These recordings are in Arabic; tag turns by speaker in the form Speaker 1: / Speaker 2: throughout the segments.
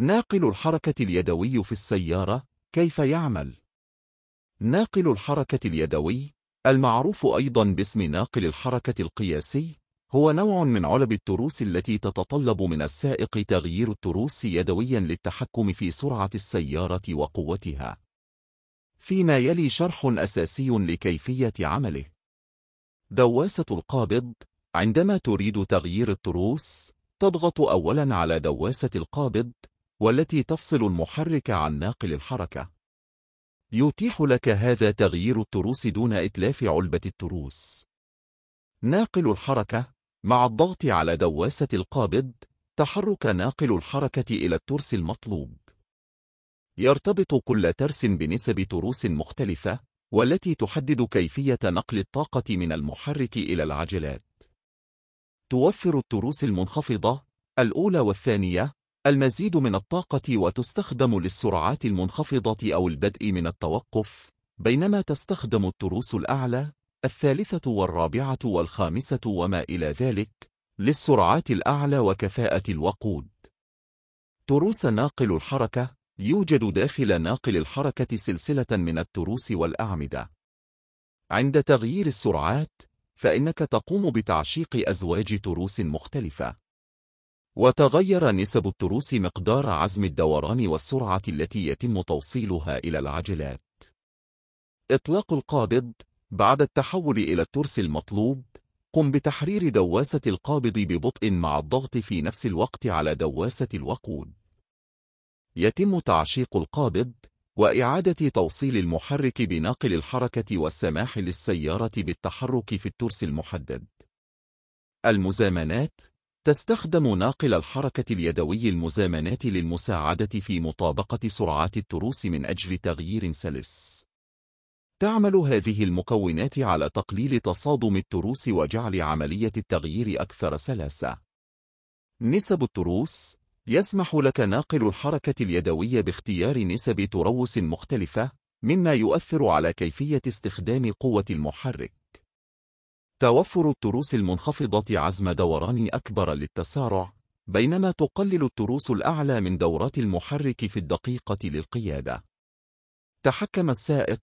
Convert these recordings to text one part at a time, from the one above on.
Speaker 1: ناقل الحركة اليدوي في السيارة كيف يعمل؟ ناقل الحركة اليدوي المعروف أيضا باسم ناقل الحركة القياسي هو نوع من علب التروس التي تتطلب من السائق تغيير التروس يدويا للتحكم في سرعة السيارة وقوتها فيما يلي شرح أساسي لكيفية عمله دواسة القابض عندما تريد تغيير التروس تضغط أولا على دواسة القابض والتي تفصل المحرك عن ناقل الحركة. يتيح لك هذا تغيير التروس دون إتلاف علبة التروس. ناقل الحركة مع الضغط على دواسة القابض تحرك ناقل الحركة إلى الترس المطلوب. يرتبط كل ترس بنسب تروس مختلفة والتي تحدد كيفية نقل الطاقة من المحرك إلى العجلات. توفر التروس المنخفضة الأولى والثانية المزيد من الطاقة وتستخدم للسرعات المنخفضة أو البدء من التوقف بينما تستخدم التروس الأعلى الثالثة والرابعة والخامسة وما إلى ذلك للسرعات الأعلى وكفاءة الوقود تروس ناقل الحركة يوجد داخل ناقل الحركة سلسلة من التروس والأعمدة عند تغيير السرعات فإنك تقوم بتعشيق أزواج تروس مختلفة وتغير نسب التروس مقدار عزم الدوران والسرعة التي يتم توصيلها إلى العجلات إطلاق القابض بعد التحول إلى الترس المطلوب قم بتحرير دواسة القابض ببطء مع الضغط في نفس الوقت على دواسة الوقود يتم تعشيق القابض وإعادة توصيل المحرك بناقل الحركة والسماح للسيارة بالتحرك في الترس المحدد المزامنات تستخدم ناقل الحركة اليدوي المزامنات للمساعدة في مطابقة سرعات التروس من أجل تغيير سلس. تعمل هذه المكونات على تقليل تصادم التروس وجعل عملية التغيير أكثر سلاسة. نسب التروس يسمح لك ناقل الحركة اليدوية باختيار نسب تروس مختلفة، مما يؤثر على كيفية استخدام قوة المحرك. توفر التروس المنخفضة عزم دوران أكبر للتسارع بينما تقلل التروس الأعلى من دورات المحرك في الدقيقة للقيادة تحكم السائق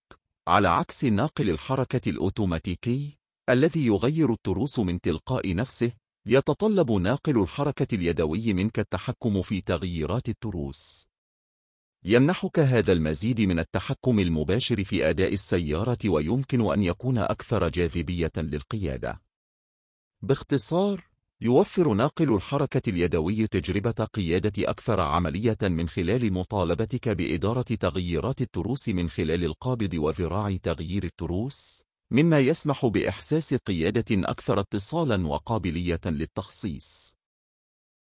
Speaker 1: على عكس ناقل الحركة الأوتوماتيكي الذي يغير التروس من تلقاء نفسه يتطلب ناقل الحركة اليدوي منك التحكم في تغييرات التروس يمنحك هذا المزيد من التحكم المباشر في أداء السيارة ويمكن أن يكون أكثر جاذبية للقيادة. باختصار، يوفر ناقل الحركة اليدوي تجربة قيادة أكثر عملية من خلال مطالبتك بإدارة تغييرات التروس من خلال القابض وذراع تغيير التروس، مما يسمح بإحساس قيادة أكثر اتصالاً وقابلية للتخصيص.